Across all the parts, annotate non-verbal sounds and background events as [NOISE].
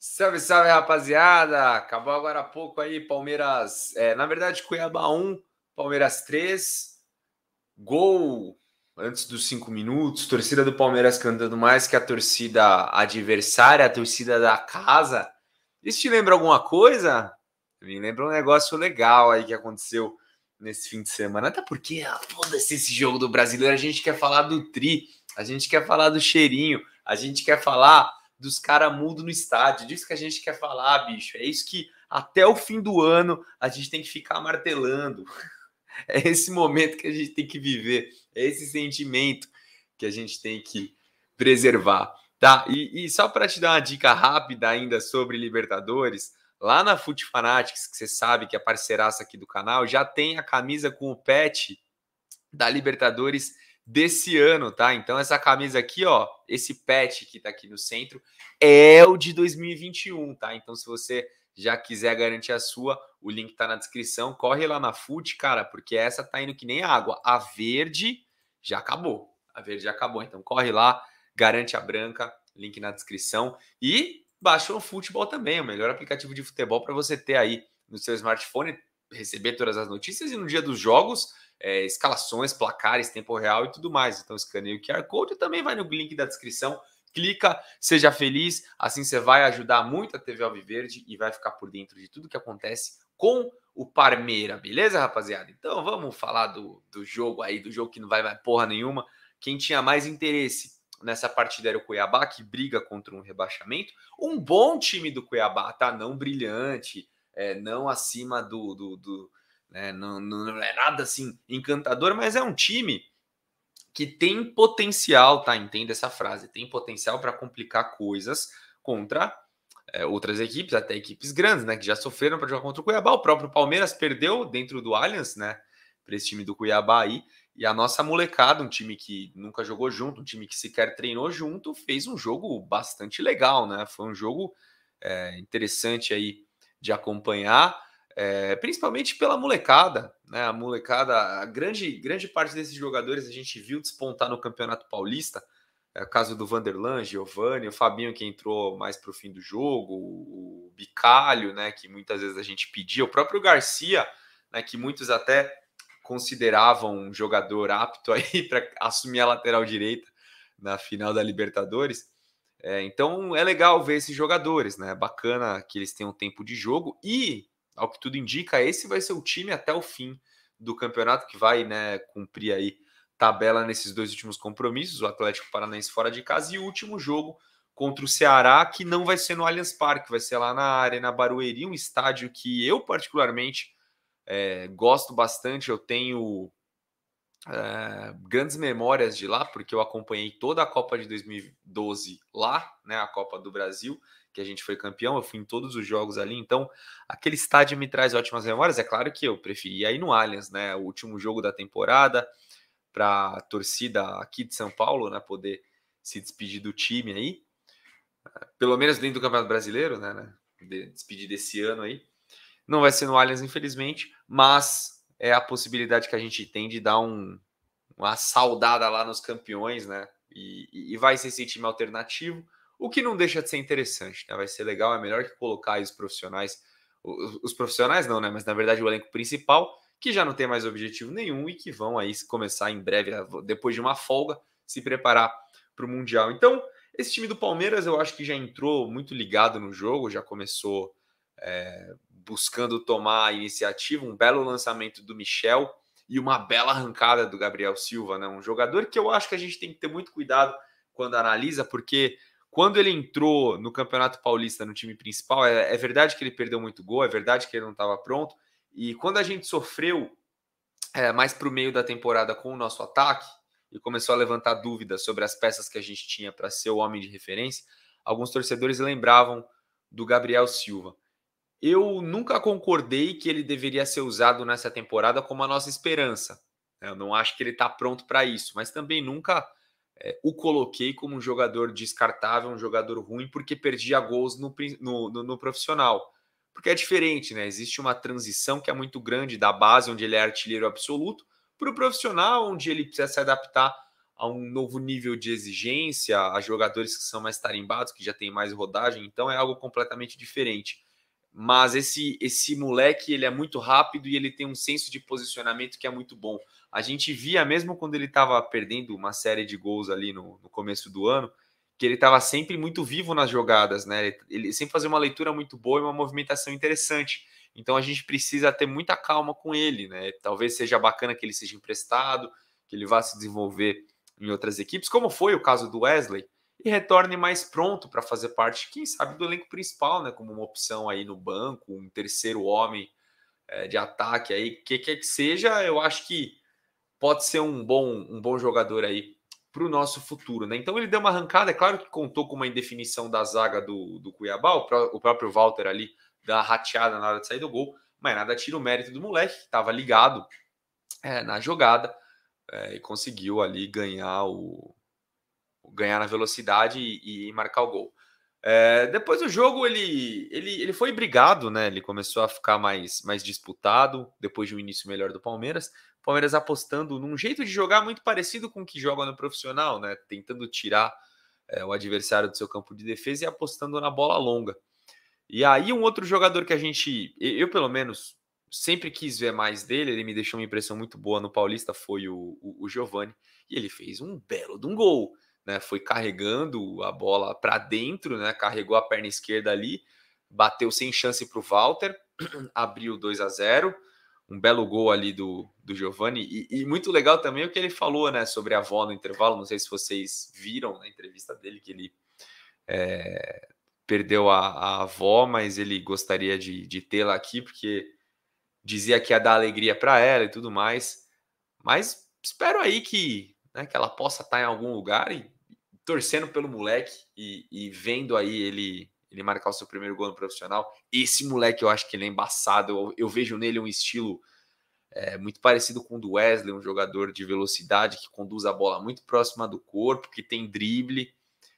Salve, salve, rapaziada! Acabou agora há pouco aí, Palmeiras. É, na verdade, Cuiabá 1, Palmeiras 3. Gol antes dos 5 minutos. Torcida do Palmeiras cantando mais que a torcida adversária, a torcida da casa. Isso te lembra alguma coisa? Me lembra um negócio legal aí que aconteceu nesse fim de semana. Até porque, ah, foda-se esse jogo do brasileiro, a gente quer falar do tri, a gente quer falar do cheirinho, a gente quer falar dos caras mudo no estádio. Disso que a gente quer falar, bicho. É isso que até o fim do ano a gente tem que ficar martelando. [LAUGHS] É esse momento que a gente tem que viver. É esse sentimento que a gente tem que preservar. Tá, e, e só para te dar uma dica rápida ainda sobre Libertadores, lá na Fute Fanatics, que você sabe que é parceiraça aqui do canal, já tem a camisa com o pet da Libertadores desse ano, tá? Então essa camisa aqui, ó, esse patch que tá aqui no centro é o de 2021, tá? Então se você já quiser garantir a sua, o link tá na descrição. Corre lá na FUT, cara, porque essa tá indo que nem água. A verde já acabou. A verde já acabou, então corre lá, garante a branca, link na descrição e baixa o futebol também, o melhor aplicativo de futebol para você ter aí no seu smartphone receber todas as notícias e no dia dos jogos, é, escalações, placares, tempo real e tudo mais. Então escaneia o QR Code e também vai no link da descrição, clica, seja feliz, assim você vai ajudar muito a TV Alviverde e vai ficar por dentro de tudo que acontece com o Parmeira, beleza, rapaziada? Então vamos falar do, do jogo aí, do jogo que não vai mais porra nenhuma. Quem tinha mais interesse nessa partida era o Cuiabá, que briga contra um rebaixamento. Um bom time do Cuiabá, tá? Não brilhante, é, não acima do. do, do né? não, não é nada assim encantador, mas é um time que tem potencial, tá? Entenda essa frase, tem potencial para complicar coisas contra é, outras equipes, até equipes grandes, né? Que já sofreram para jogar contra o Cuiabá. O próprio Palmeiras perdeu dentro do Allianz, né? Para esse time do Cuiabá aí. E a nossa molecada, um time que nunca jogou junto, um time que sequer treinou junto, fez um jogo bastante legal, né? Foi um jogo é, interessante aí de acompanhar, é, principalmente pela molecada, né? A molecada, a grande, grande parte desses jogadores a gente viu despontar no Campeonato Paulista. É o caso do Vanderlan, Giovanni, o Fabinho que entrou mais para o fim do jogo, o Bicalho, né? Que muitas vezes a gente pedia, o próprio Garcia, né? Que muitos até consideravam um jogador apto aí [LAUGHS] para assumir a lateral direita na final da Libertadores. É, então é legal ver esses jogadores, né? Bacana que eles tenham tempo de jogo e, ao que tudo indica, esse vai ser o time até o fim do campeonato que vai, né, cumprir aí tabela nesses dois últimos compromissos, o Atlético Paranaense fora de casa e o último jogo contra o Ceará, que não vai ser no Allianz Parque, vai ser lá na Arena Barueri, um estádio que eu particularmente é, gosto bastante, eu tenho eh, grandes memórias de lá, porque eu acompanhei toda a Copa de 2012 lá, né, a Copa do Brasil, que a gente foi campeão, eu fui em todos os jogos ali, então aquele estádio me traz ótimas memórias. É claro que eu preferi ir no Allianz, né, o último jogo da temporada, para a torcida aqui de São Paulo, né, poder se despedir do time aí, pelo menos dentro do Campeonato Brasileiro, né, né despedir desse ano aí. Não vai ser no Allianz, infelizmente, mas é a possibilidade que a gente tem de dar um, uma saudada lá nos campeões, né? E, e vai ser esse time alternativo, o que não deixa de ser interessante, né? Vai ser legal, é melhor que colocar os profissionais, os, os profissionais não, né? Mas na verdade o elenco principal, que já não tem mais objetivo nenhum e que vão aí começar em breve, depois de uma folga, se preparar para o Mundial. Então, esse time do Palmeiras eu acho que já entrou muito ligado no jogo, já começou é, buscando tomar a iniciativa, um belo lançamento do Michel e uma bela arrancada do Gabriel Silva, né? Um jogador que eu acho que a gente tem que ter muito cuidado quando analisa, porque quando ele entrou no Campeonato Paulista no time principal, é, é verdade que ele perdeu muito gol, é verdade que ele não estava pronto. E quando a gente sofreu é, mais para o meio da temporada com o nosso ataque e começou a levantar dúvidas sobre as peças que a gente tinha para ser o homem de referência, alguns torcedores lembravam do Gabriel Silva eu nunca concordei que ele deveria ser usado nessa temporada como a nossa esperança. Né? Eu não acho que ele está pronto para isso, mas também nunca é, o coloquei como um jogador descartável, um jogador ruim, porque perdia gols no, no, no, no profissional. Porque é diferente, né? Existe uma transição que é muito grande da base, onde ele é artilheiro absoluto, para o profissional, onde ele precisa se adaptar a um novo nível de exigência, a jogadores que são mais tarimbados, que já têm mais rodagem, então é algo completamente diferente mas esse esse moleque ele é muito rápido e ele tem um senso de posicionamento que é muito bom. A gente via mesmo quando ele estava perdendo uma série de gols ali no, no começo do ano, que ele estava sempre muito vivo nas jogadas, né? Ele sempre fazia uma leitura muito boa e uma movimentação interessante. Então a gente precisa ter muita calma com ele, né? Talvez seja bacana que ele seja emprestado, que ele vá se desenvolver em outras equipes, como foi o caso do Wesley, e retorne mais pronto para fazer parte, quem sabe, do elenco principal, né? Como uma opção aí no banco, um terceiro homem é, de ataque aí, que quer que seja, eu acho que pode ser um bom, um bom jogador aí para o nosso futuro, né? Então ele deu uma arrancada, é claro que contou com uma indefinição da zaga do, do Cuiabá, o, pró o próprio Walter ali da rateada na hora de sair do gol, mas nada tira o mérito do moleque que estava ligado é, na jogada é, e conseguiu ali ganhar o, ganhar na velocidade e, e marcar o gol. É, depois do jogo ele, ele, ele foi brigado, né? Ele começou a ficar mais, mais disputado depois de um início melhor do Palmeiras. Palmeiras apostando num jeito de jogar muito parecido com o que joga no profissional, né? Tentando tirar é, o adversário do seu campo de defesa e apostando na bola longa. E aí um outro jogador que a gente, eu pelo menos sempre quis ver mais dele, ele me deixou uma impressão muito boa no Paulista, foi o, o, o Giovani, e ele fez um belo de um gol né, foi carregando a bola para dentro, né, carregou a perna esquerda ali, bateu sem chance para o Walter, [CLEARS THROAT] abriu 2 a 0 um belo gol ali do, do e, e, muito legal também o que ele falou né, sobre a avó no intervalo, não sei se vocês viram na entrevista dele que ele é, perdeu a, a, avó, mas ele gostaria de, de tê-la aqui, porque dizia que ia dar alegria para ela e tudo mais, mas espero aí que, né, que ela possa estar tá em algum lugar e torcendo pelo moleque e, e vendo aí ele ele marcar o seu primeiro gol no profissional. Esse moleque eu acho que ele é embaçado. Eu, eu vejo nele um estilo é, muito parecido com o do Wesley, um jogador de velocidade que conduz a bola muito próxima do corpo, que tem drible.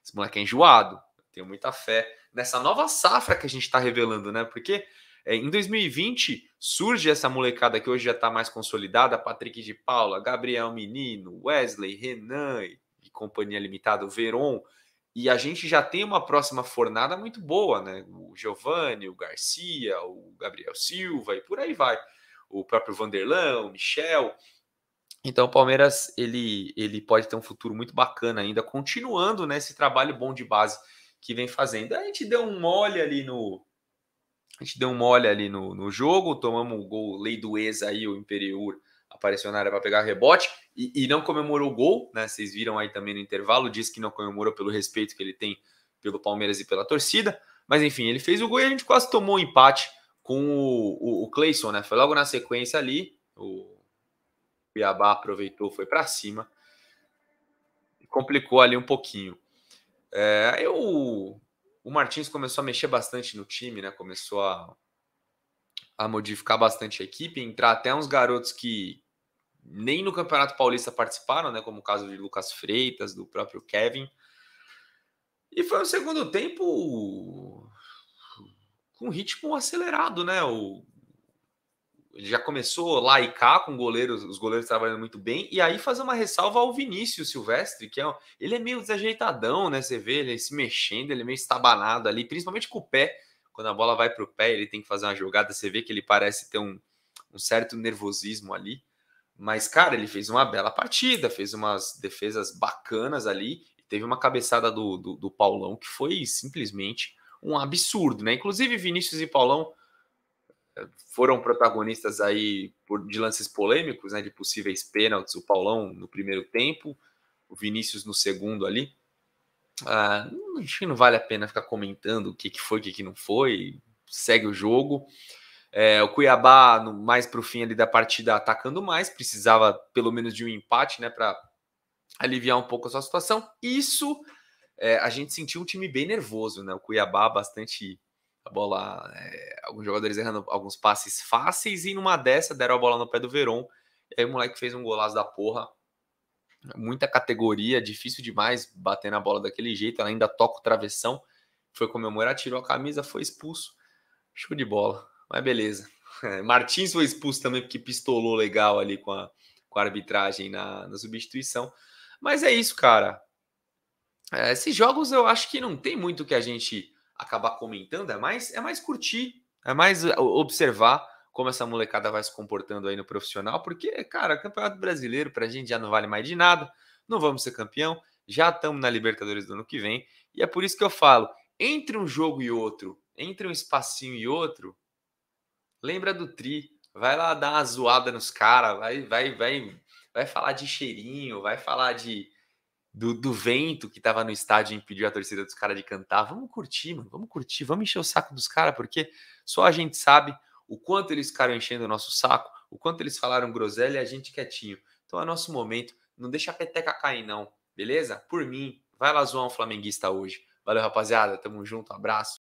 Esse moleque é enjoado. Eu tenho muita fé nessa nova safra que a gente está revelando, né? Porque é, em 2020 surge essa molecada que hoje já está mais consolidada: Patrick de Paula, Gabriel Menino, Wesley, Renan e e Companhia Limitada, o Veron, e a gente já tem uma próxima fornada muito boa, né? O Giovanni, o Garcia, o Gabriel Silva e por aí vai. O próprio Vanderlan, o Michel. Então o Palmeiras ele, ele pode ter um futuro muito bacana ainda, continuando nesse né, trabalho bom de base que vem fazendo. A gente deu um mole ali no. A gente deu um mole ali no, no jogo, tomamos o gol lei do ex aí, o Imperiur apareceu na área para pegar rebote e, e não comemorou o gol, né? Vocês viram aí também no intervalo, disse que não comemorou pelo respeito que ele tem pelo Palmeiras e pela torcida. Mas enfim, ele fez o gol e a gente quase tomou um empate com o, o, o Clayson, né? Foi logo na sequência ali. O Cuiabá aproveitou, foi para cima. Complicou ali um pouquinho. É, eu, o Martins começou a mexer bastante no time, né? Começou a, a modificar bastante a equipe, entrar até uns garotos que, nem no Campeonato Paulista participaram, né? Como o caso de Lucas Freitas, do próprio Kevin. E foi um segundo tempo com ritmo acelerado, né? O, já começou lá e cá com goleiros, os goleiros trabalhando muito bem, e aí fazer uma ressalva ao Vinícius Silvestre, que é um, ele é meio desajeitadão, né? Você vê ele se mexendo, ele é meio estabanado ali, principalmente com o pé. Quando a bola vai para o pé, ele tem que fazer uma jogada, você vê que ele parece ter um, um certo nervosismo ali. Mas, cara, ele fez uma bela partida, fez umas defesas bacanas ali. Teve uma cabeçada do, do, do Paulão que foi simplesmente um absurdo, né? Inclusive, Vinícius e Paulão eh, foram protagonistas aí de lances polêmicos, né? De possíveis pênaltis. O Paulão no primeiro tempo, o Vinícius no segundo ali. Ah, acho que não vale a pena ficar comentando o que, que foi, o que, que não foi. Segue o jogo. É, o Cuiabá, no, mais para o fim ali da partida, atacando mais, precisava pelo menos de um empate, né, para aliviar um pouco a sua situação. Isso é, a gente sentiu um time bem nervoso, né? O Cuiabá bastante a bola, é, alguns jogadores errando alguns passes fáceis e numa dessa deram a bola no pé do Verón. E aí o moleque fez um golaço da porra. Muita categoria, difícil demais bater na bola daquele jeito. Ela ainda toca o travessão, foi comemorar, tirou a camisa, foi expulso. Show de bola. Mas beleza. É, Martins foi expulso também porque pistolou legal ali com a, com a arbitragem na, na substituição. Mas é isso, cara. É, esses jogos eu acho que não tem muito que a gente acabar comentando, é mais, é mais curtir, é mais é, observar como essa molecada vai se comportando aí no profissional, porque, cara, campeonato brasileiro pra gente já não vale mais de nada, não vamos ser campeão, já estamos na Libertadores do ano que vem, e é por isso que eu falo, entre um jogo e outro, entre um espacinho e outro, Lembra do Tri. Vai lá dar uma zoada nos caras, vai, vai, vai, vai falar de cheirinho, vai falar de do, do vento que tava no estádio e impediu a torcida dos caras de cantar. Vamos curtir, mano, vamos curtir, vamos encher o saco dos caras, porque só a gente sabe o quanto eles ficaram enchendo o nosso saco, o quanto eles falaram groselha e a gente quietinho. Então é nosso momento, não deixa a peteca cair não, beleza? Por mim, vai lá zoar um flamenguista hoje. Valeu, rapaziada, tamo junto, abraço.